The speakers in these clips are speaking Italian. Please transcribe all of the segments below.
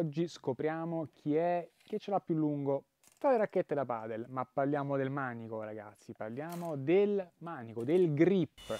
oggi scopriamo chi è che ce l'ha più lungo tra le racchette da padel, ma parliamo del manico ragazzi, parliamo del manico, del grip.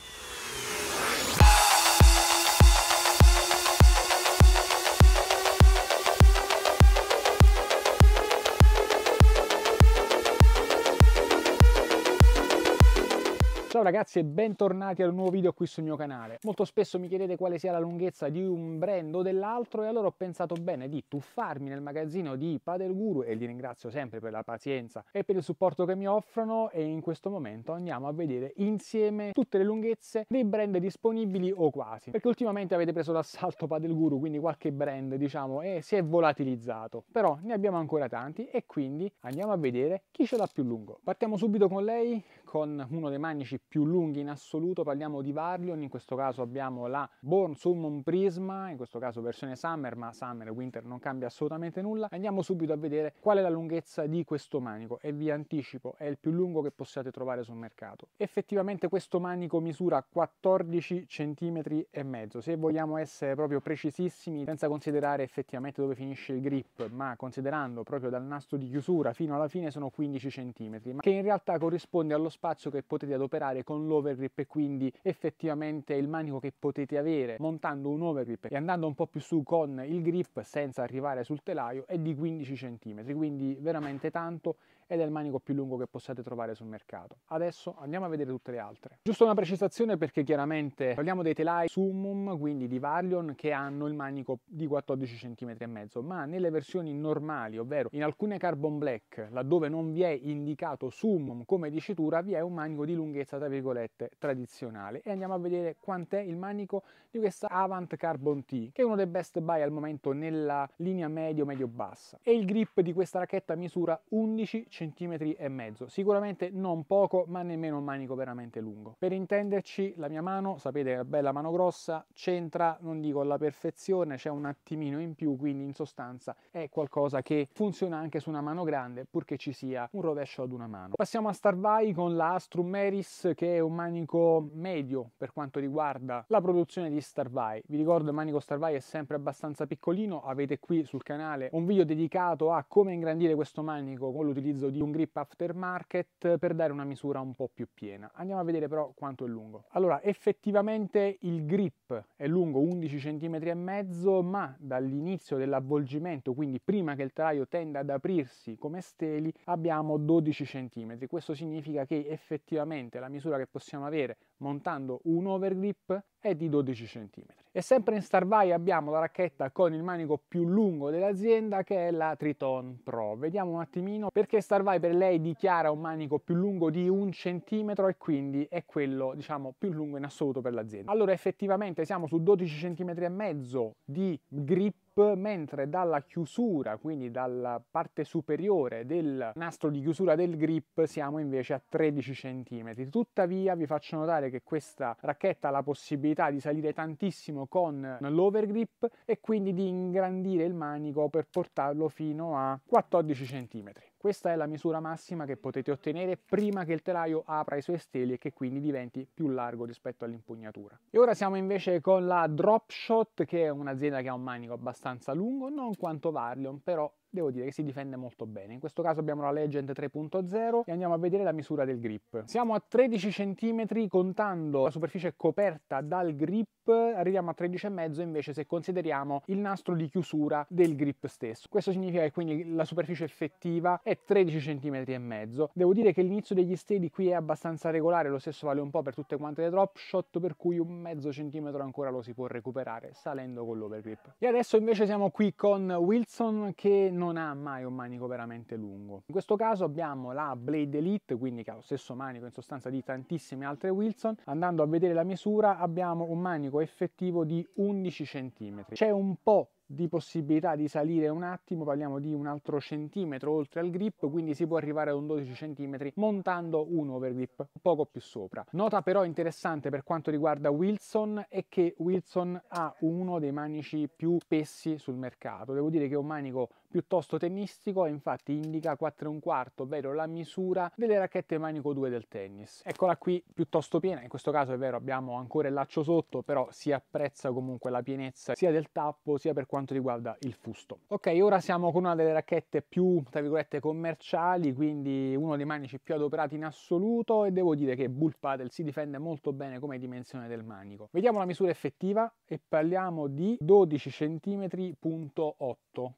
Ciao ragazzi e bentornati al nuovo video qui sul mio canale. Molto spesso mi chiedete quale sia la lunghezza di un brand o dell'altro e allora ho pensato bene di tuffarmi nel magazzino di Padel Guru e li ringrazio sempre per la pazienza e per il supporto che mi offrono e in questo momento andiamo a vedere insieme tutte le lunghezze dei brand disponibili o quasi. Perché ultimamente avete preso l'assalto Padel Guru, quindi qualche brand diciamo e eh, si è volatilizzato. Però ne abbiamo ancora tanti e quindi andiamo a vedere chi ce l'ha più lungo. Partiamo subito con lei, con uno dei manici più lunghi in assoluto, parliamo di Varlion, in questo caso abbiamo la Born Summon Prisma, in questo caso versione Summer, ma Summer e Winter non cambia assolutamente nulla. Andiamo subito a vedere qual è la lunghezza di questo manico e vi anticipo, è il più lungo che possiate trovare sul mercato. Effettivamente questo manico misura 14 cm e mezzo, se vogliamo essere proprio precisissimi, senza considerare effettivamente dove finisce il grip, ma considerando proprio dal nastro di chiusura fino alla fine sono 15 cm, ma che in realtà corrisponde allo spazio che potete adoperare giocare con l'overgrip e quindi effettivamente il manico che potete avere montando un overgrip e andando un po' più su con il grip senza arrivare sul telaio è di 15 cm quindi veramente tanto ed è il manico più lungo che possiate trovare sul mercato. Adesso andiamo a vedere tutte le altre. Giusto una precisazione perché chiaramente parliamo dei telai Summum, quindi di Varion, che hanno il manico di 14 cm e mezzo, ma nelle versioni normali, ovvero in alcune Carbon Black, laddove non vi è indicato Summum come dicitura, vi è un manico di lunghezza tra virgolette tradizionale e andiamo a vedere quant'è il manico di questa Avant Carbon T, che è uno dei best buy al momento nella linea medio medio bassa e il grip di questa racchetta misura 11 cm cm e mezzo, sicuramente non poco ma nemmeno un manico veramente lungo. Per intenderci la mia mano, sapete che è bella mano grossa, c'entra, non dico alla perfezione, c'è un attimino in più, quindi in sostanza è qualcosa che funziona anche su una mano grande purché ci sia un rovescio ad una mano. Passiamo a Starvai con la Astrum Meris che è un manico medio per quanto riguarda la produzione di Starvai. Vi ricordo il manico Starvai è sempre abbastanza piccolino, avete qui sul canale un video dedicato a come ingrandire questo manico con l'utilizzo di un grip aftermarket per dare una misura un po' più piena. Andiamo a vedere però quanto è lungo. Allora, effettivamente il grip è lungo 11 cm e mezzo, ma dall'inizio dell'avvolgimento, quindi prima che il telaio tenda ad aprirsi come steli, abbiamo 12 cm. Questo significa che effettivamente la misura che possiamo avere montando un overgrip è di 12 cm. E sempre in Starvai abbiamo la racchetta con il manico più lungo dell'azienda che è la Triton Pro. Vediamo un attimino perché Starvai per lei dichiara un manico più lungo di un centimetro e quindi è quello diciamo più lungo in assoluto per l'azienda. Allora effettivamente siamo su 12 cm e mezzo di grip mentre dalla chiusura, quindi dalla parte superiore del nastro di chiusura del grip, siamo invece a 13 cm. Tuttavia vi faccio notare che questa racchetta ha la possibilità di salire tantissimo con l'overgrip e quindi di ingrandire il manico per portarlo fino a 14 cm. Questa è la misura massima che potete ottenere prima che il telaio apra i suoi steli e che quindi diventi più largo rispetto all'impugnatura. E ora siamo invece con la Dropshot che è un'azienda che ha un manico abbastanza lungo, non quanto Varlion, però devo dire che si difende molto bene. In questo caso abbiamo la Legend 3.0 e andiamo a vedere la misura del grip. Siamo a 13 cm contando la superficie coperta dal grip, arriviamo a 13,5 invece se consideriamo il nastro di chiusura del grip stesso. Questo significa che quindi la superficie effettiva è 13 cm e mezzo. Devo dire che l'inizio degli steady qui è abbastanza regolare, lo stesso vale un po' per tutte quante le drop shot, per cui un mezzo centimetro ancora lo si può recuperare salendo con l'overgrip. E adesso invece siamo qui con Wilson che non ha mai un manico veramente lungo. In questo caso abbiamo la Blade Elite, quindi che ha lo stesso manico in sostanza di tantissime altre Wilson. Andando a vedere la misura abbiamo un manico effettivo di 11 cm. C'è un po' di possibilità di salire un attimo, parliamo di un altro centimetro oltre al grip, quindi si può arrivare a un 12 cm montando un overgrip poco più sopra. Nota però interessante per quanto riguarda Wilson è che Wilson ha uno dei manici più spessi sul mercato. Devo dire che è un manico piuttosto tennistico e infatti indica 4 e un quarto, ovvero la misura delle racchette manico 2 del tennis. Eccola qui piuttosto piena, in questo caso è vero abbiamo ancora il laccio sotto, però si apprezza comunque la pienezza sia del tappo sia per quanto riguarda il fusto. Ok, ora siamo con una delle racchette più, tra virgolette, commerciali, quindi uno dei manici più adoperati in assoluto e devo dire che Bull Paddle si difende molto bene come dimensione del manico. Vediamo la misura effettiva e parliamo di 12 cm.8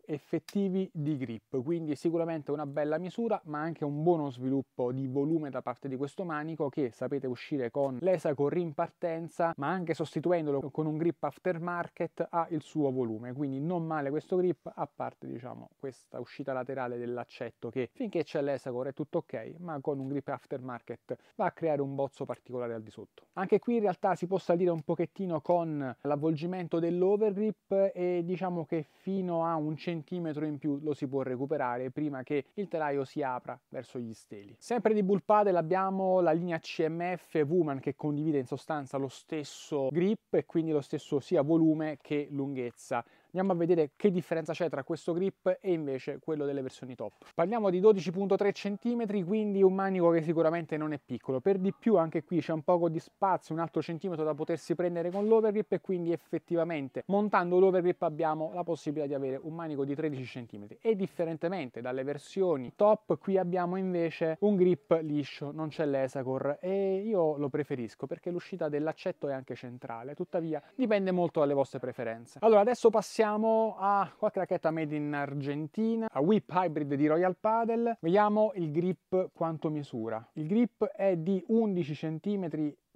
effettiva aggressivi di grip, quindi sicuramente una bella misura ma anche un buono sviluppo di volume da parte di questo manico che sapete uscire con l'esaco rimpartenza ma anche sostituendolo con un grip aftermarket ha il suo volume, quindi non male questo grip a parte diciamo questa uscita laterale dell'accetto che finché c'è l'esaco è tutto ok ma con un grip aftermarket va a creare un bozzo particolare al di sotto. Anche qui in realtà si può salire un pochettino con l'avvolgimento dell'overgrip e diciamo che fino a un centimetro in in più lo si può recuperare prima che il telaio si apra verso gli steli. Sempre di Bull Paddle abbiamo la linea CMF Woman che condivide in sostanza lo stesso grip e quindi lo stesso sia volume che lunghezza Andiamo a vedere che differenza c'è tra questo grip e invece quello delle versioni top. Parliamo di 12.3 cm, quindi un manico che sicuramente non è piccolo. Per di più anche qui c'è un poco di spazio, un altro centimetro da potersi prendere con l'overgrip e quindi effettivamente montando l'overgrip abbiamo la possibilità di avere un manico di 13 cm e differentemente dalle versioni top qui abbiamo invece un grip liscio, non c'è l'esacor e io lo preferisco perché l'uscita dell'accetto è anche centrale, tuttavia dipende molto dalle vostre preferenze. Allora adesso passiamo Passiamo a qualche racchetta made in Argentina, a Whip Hybrid di Royal Padel. Vediamo il grip quanto misura. Il grip è di 11 cm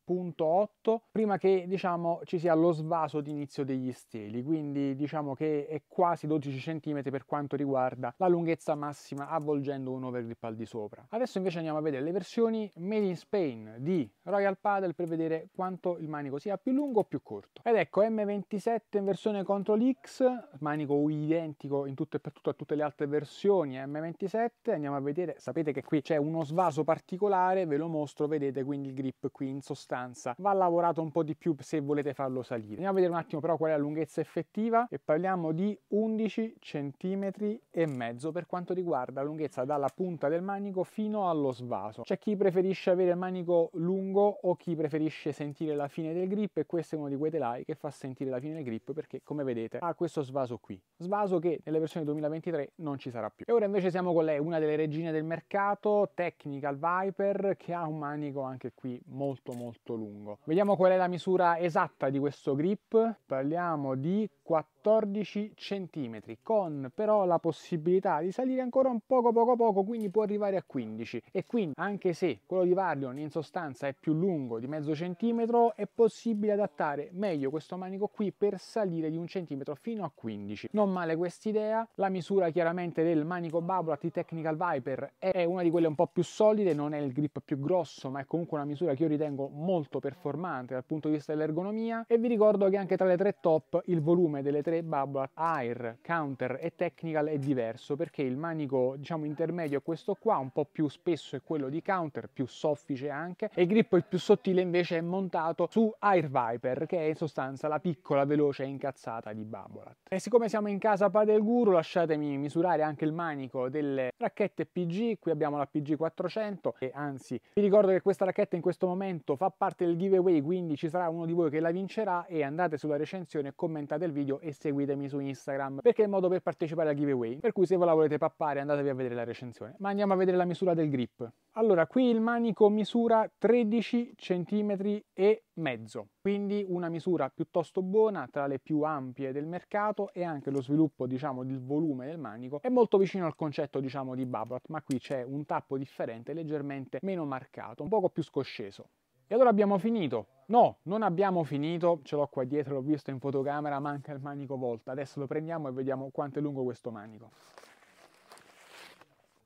1.8 prima che diciamo ci sia lo svaso d'inizio degli steli quindi diciamo che è quasi 12 cm per quanto riguarda la lunghezza massima avvolgendo un overgrip al di sopra adesso invece andiamo a vedere le versioni made in Spain di Royal Paddle per vedere quanto il manico sia più lungo o più corto ed ecco M27 in versione Control X manico identico in tutto e per tutto a tutte le altre versioni M27 andiamo a vedere sapete che qui c'è uno svaso particolare ve lo mostro vedete quindi il grip qui in sostanza abbastanza va lavorato un po' di più se volete farlo salire andiamo a vedere un attimo però qual è la lunghezza effettiva e parliamo di 11 cm e mezzo per quanto riguarda la lunghezza dalla punta del manico fino allo svaso c'è chi preferisce avere il manico lungo o chi preferisce sentire la fine del grip e questo è uno di quei telai che fa sentire la fine del grip perché come vedete ha questo svaso qui svaso che nelle versioni 2023 non ci sarà più e ora invece siamo con lei una delle regine del mercato Technical Viper che ha un manico anche qui molto molto molto lungo. Vediamo qual è la misura esatta di questo grip. Parliamo di 14 cm, con però la possibilità di salire ancora un poco poco poco, quindi può arrivare a 15. E quindi, anche se quello di Varion in sostanza è più lungo di mezzo centimetro, è possibile adattare meglio questo manico qui per salire di un centimetro fino a 15. Non male questa idea. La misura chiaramente del manico Babolat di Technical Viper è una di quelle un po' più solide, non è il grip più grosso, ma è comunque una misura che io ritengo molto molto performante dal punto di vista dell'ergonomia e vi ricordo che anche tra le tre top il volume delle tre Babolat Air, Counter e Technical è diverso perché il manico diciamo intermedio è questo qua, un po' più spesso è quello di Counter, più soffice anche e il grippo il più sottile invece è montato su Air Viper che è in sostanza la piccola veloce e incazzata di Babolat. E siccome siamo in casa Padel Guru lasciatemi misurare anche il manico delle racchette PG, qui abbiamo la PG400 e anzi vi ricordo che questa racchetta in questo momento fa parte parte del giveaway, quindi ci sarà uno di voi che la vincerà e andate sulla recensione, commentate il video e seguitemi su Instagram, perché è il modo per partecipare al giveaway. Per cui se ve la volete pappare andatevi a vedere la recensione. Ma andiamo a vedere la misura del grip. Allora, qui il manico misura 13 cm e mezzo, quindi una misura piuttosto buona, tra le più ampie del mercato e anche lo sviluppo, diciamo, del volume del manico è molto vicino al concetto, diciamo, di Babat, ma qui c'è un tappo differente, leggermente meno marcato, un poco più scosceso. E allora abbiamo finito. No, non abbiamo finito, ce l'ho qua dietro, l'ho visto in fotocamera, manca il manico volta. Adesso lo prendiamo e vediamo quanto è lungo questo manico.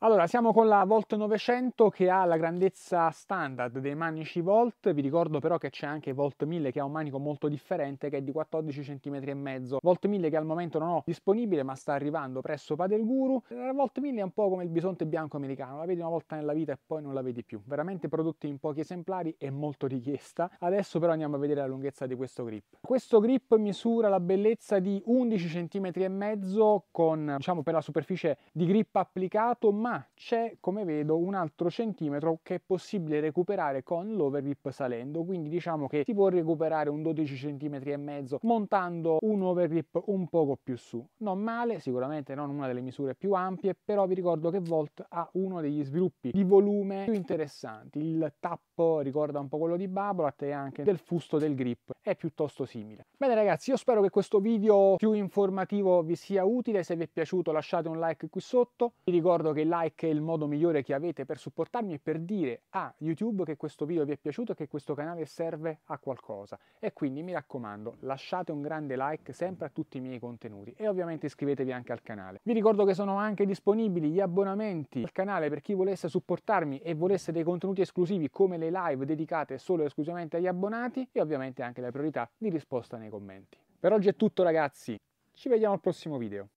Allora, siamo con la Volt 900 che ha la grandezza standard dei manici Volt, vi ricordo però che c'è anche Volt 1000 che ha un manico molto differente che è di 14 cm e mezzo. Volt 1000 che al momento non ho disponibile ma sta arrivando presso Padel Guru. La Volt 1000 è un po' come il bisonte bianco americano, la vedi una volta nella vita e poi non la vedi più. Veramente prodotti in pochi esemplari e molto richiesta. Adesso però andiamo a vedere la lunghezza di questo grip. Questo grip misura la bellezza di 11 cm e mezzo con diciamo per la superficie di grip applicato ma ma c'è, come vedo, un altro centimetro che è possibile recuperare con l'overvip salendo, quindi diciamo che si può recuperare un 12 cm e mezzo montando un overvip un poco più su. Non male, sicuramente non una delle misure più ampie, però vi ricordo che Volt ha uno degli sviluppi di volume più interessanti. Il tappo ricorda un po' quello di Babolat e anche del fusto del grip, è piuttosto simile. Bene ragazzi, io spero che questo video più informativo vi sia utile, se vi è piaciuto lasciate un like qui sotto, vi ricordo che il like like è il modo migliore che avete per supportarmi e per dire a YouTube che questo video vi è piaciuto e che questo canale serve a qualcosa. E quindi mi raccomando, lasciate un grande like sempre a tutti i miei contenuti e ovviamente iscrivetevi anche al canale. Vi ricordo che sono anche disponibili gli abbonamenti al canale per chi volesse supportarmi e volesse dei contenuti esclusivi come le live dedicate solo e esclusivamente agli abbonati e ovviamente anche la priorità di risposta nei commenti. Per oggi è tutto ragazzi, ci vediamo al prossimo video.